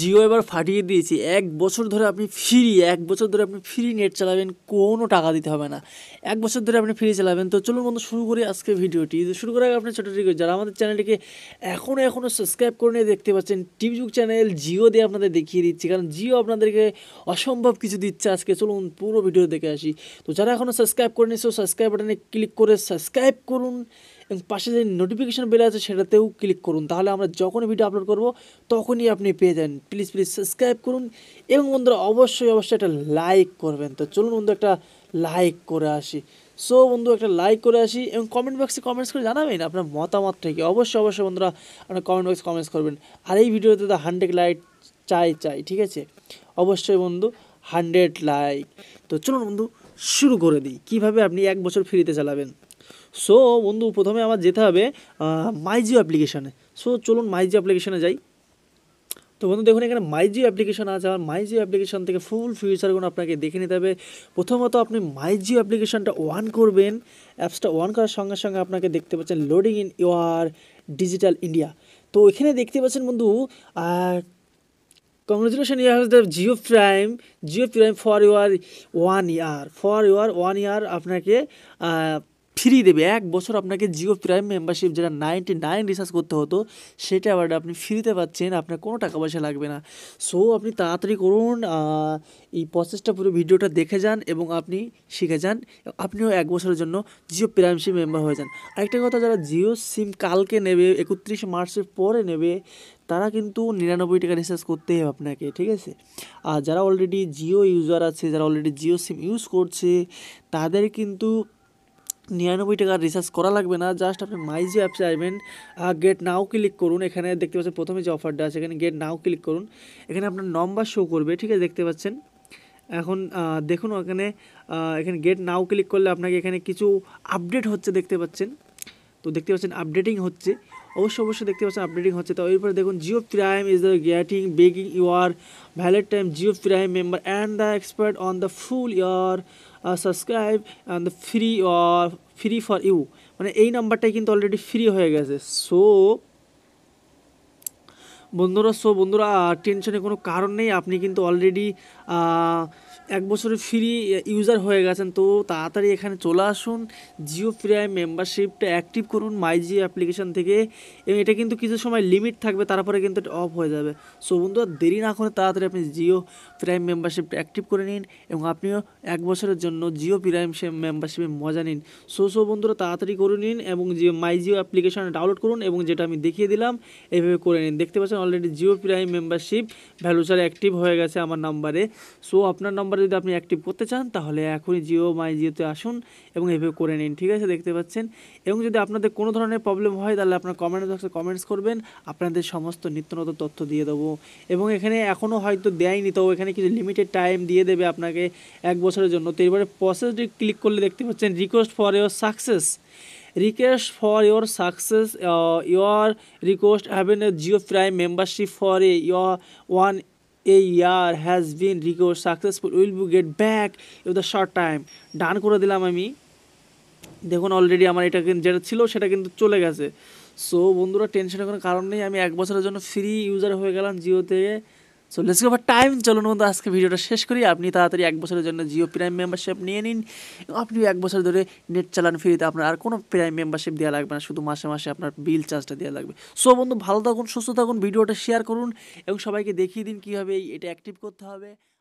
জিও এবার ফাটিয়ে দিয়েছি এক বছর ধরে আপনি ফ্রি এক বছর ধরে আপনি ফ্রি নেট চালাবেন কোনো টাকা দিতে হবে না এক বছর ধরে আপনি ফ্রি চালাবেন তো চলুন বন্ধু শুরু করি আজকে ভিডিওটি শুরু করার আগে আপনার ছোটো যারা আমাদের চ্যানেলটিকে এখনও এখনও সাবস্ক্রাইব করে নিয়ে দেখতে পাচ্ছেন টিভযুগ চ্যানেল জিও দিয়ে আপনাদের দেখিয়ে দিচ্ছি কারণ জিও আপনাদেরকে অসম্ভব কিছু দিচ্ছে আজকে চলুন পুরো ভিডিও দেখে আসি তো যারা এখনও সাবস্ক্রাইব করে সো সাবস্ক্রাইব বাটনে ক্লিক করে সাবস্ক্রাইব করুন এবং পাশে যে নোটিফিকেশান বেল আছে সেটাতেও ক্লিক করুন তাহলে আমরা যখনই ভিডিও আপলোড করব তখনই আপনি পেয়ে যান প্লিজ প্লিজ সাবস্ক্রাইব করুন এবং বন্ধুরা অবশ্যই অবশ্যই একটা লাইক করবেন তো চলুন বন্ধু একটা লাইক করে আসি সো বন্ধু একটা লাইক করে আসি এবং কমেন্ট বক্সে কমেন্টস করে জানাবেন আপনার মতামতটা কি অবশ্যই অবশ্যই বন্ধুরা আপনার কমেন্ট বক্সে কমেন্টস করবেন আর এই ভিডিওতে তো হান্ড্রেড লাইক চাই চাই ঠিক আছে অবশ্যই বন্ধু হান্ড্রেড লাইক তো চলুন বন্ধু শুরু করে দিই কীভাবে আপনি এক বছর ফ্রিতে চালাবেন সো বন্ধু প্রথমে আমার যেতে হবে মাইজিও অ্যাপ্লিকেশানে সো চলুন মাইজিও অ্যাপ্লিকেশানে যাই তো বন্ধু দেখুন এখানে মাইজিও অ্যাপ্লিকেশান আছে আর মাইজিও অ্যাপ্লিকেশান থেকে ফুল ফিউচারগুলো আপনাকে দেখে নিতে হবে প্রথমত আপনি মাইজিও অ্যাপ্লিকেশানটা অন করবেন অ্যাপসটা অন করার সঙ্গে সঙ্গে আপনাকে দেখতে পাচ্ছেন loading in your digital India তো এখানে দেখতে পাচ্ছেন বন্ধু আর congratulation year the Jio Prime Jio Prime for your one year for your one year আপনাকে ফ্রি দেবে এক বছর আপনাকে জিও প্রাইম মেম্বারশিপ যেটা নাইনটি নাইন রিচার্জ করতে হতো সেটা আবার আপনি ফ্রিতে পাচ্ছেন আপনার কোনো টাকা পয়সা লাগবে না সো আপনি তাড়াতাড়ি করুন এই প্রসেসটা পুরো ভিডিওটা দেখে যান এবং আপনি শিখে যান আপনিও এক বছরের জন্য জিও প্রাইম সিম মেম্বার হয়ে যান আরেকটা কথা যারা জিও সিম কালকে নেবে একত্রিশ মার্চের পরে নেবে তারা কিন্তু নিরানব্বই টাকা রিচার্জ করতে হবে আপনাকে ঠিক আছে আর যারা অলরেডি জিও ইউজার আছে যারা অলরেডি জিও সিম ইউজ করছে তাদের কিন্তু নিরানব্বই টাকার রিচার্জ করা লাগবে না জাস্ট আপনি মাইজিও অ্যাপসে আসবেন গেট নাও ক্লিক করুন এখানে দেখতে পাচ্ছেন প্রথমে যে অফারটা আছে এখানে গেট নাও ক্লিক করুন এখানে আপনার নম্বর শো করবে ঠিক আছে দেখতে পাচ্ছেন এখন দেখুন এখানে এখানে গেট নাও ক্লিক করলে আপনাকে এখানে কিছু আপডেট হচ্ছে দেখতে পাচ্ছেন তো দেখতে পাচ্ছেন আপডেটিং হচ্ছে অবশ্যই অবশ্যই দেখতে পাচ্ছেন আপডেটিং হচ্ছে তো এরপরে দেখুন Jio Prime is the getting begging you are valued time Jio Prime member and the expert on the full year subscribe and free free for you member क्योंकि अलरेडी फ्री हो गए सो বন্ধুরা so বন্ধুরা টেনশনের কোনো কারণ নেই আপনি কিন্তু অলরেডি এক বছরের ফ্রি ইউজার হয়ে গেছেন তো তাড়াতাড়ি এখানে চলে আসুন জিও প্রাইম মেম্বারশিপটা অ্যাক্টিভ করুন মাই জিও অ্যাপ্লিকেশান থেকে এবং এটা কিন্তু কিছু সময় লিমিট থাকবে তারপরে কিন্তু এটা অফ হয়ে যাবে সো বন্ধুরা দেরি না করে তাড়াতাড়ি আপনি জিও প্রাইম মেম্বারশিপটা অ্যাক্টিভ করে নিন এবং আপনিও এক বছরের জন্য জিও প্রাইম মেম্বারশিপে মজা নিন সো সো বন্ধুরা তাড়াতাড়ি করে নিন এবং Jio My Jio application download করুন এবং যেটা আমি দেখিয়ে দিলাম এভাবে করে নিন দেখতে পাচ্ছেন already Jio Prime membership voucher active হয়ে গেছে আমার নাম্বারে সো আপনার নাম্বারে যদি আপনি অ্যাক্টিভ করতে চান তাহলে এখনই জিও মাই জিওতে আসুন এবং এভাবে করে নিন ঠিক আছে দেখতে পাচ্ছেন এবং যদি আপনাদের কোনো ধরনের প্রবলেম হয় তাহলে আপনার কমেন্ট বক্সে কমেন্টস করবেন আপনাদের সমস্ত নিত্যনত তথ্য দিয়ে দেবো এবং এখানে এখনও হয়তো দেয়নি তো এখানে কিছু লিমিটেড টাইম দিয়ে দেবে আপনাকে এক বছরের জন্য তো এবারে প্রসেস ক্লিক করলে দেখতে পাচ্ছেন request for your success request for your success year request haven a Jio Prime membership for a year one a year has been request successful will be get back you the short time done করে দিলাম আমি দেখুন already আমার এটা কিন্তু যেটা ছিল সেটা কিন্তু চলে গেছে সো বন্ধুরা টেনশনের কোনো কারণ নেই আমি এক বছরের জন্য ফ্রি ইউজার হয়ে গেলাম জিও থেকে সো লেটস গো টাইম চলুন বন্ধু আজকে ভিডিওটা শেষ করি আপনি তাড়াতাড়ি এক বছরের জন্য জিও প্রাইম মেম্বারশিপ নিয়ে নিন আপনি এক বছর ধরে নেট চালান ফ্রিতে আপনার আর কোনো প্রাইম মেম্বারশিপ দেওয়া লাগবে না শুধু মাসে মাসে আপনার বিল চার্জটা দেওয়া লাগবে সো বন্ধু ভালো থাকুন সুস্থ থাকুন ভিডিওটা শেয়ার করুন এবং সবাইকে দেখিয়ে দিন কীভাবে এটা অ্যাক্টিভ করতে হবে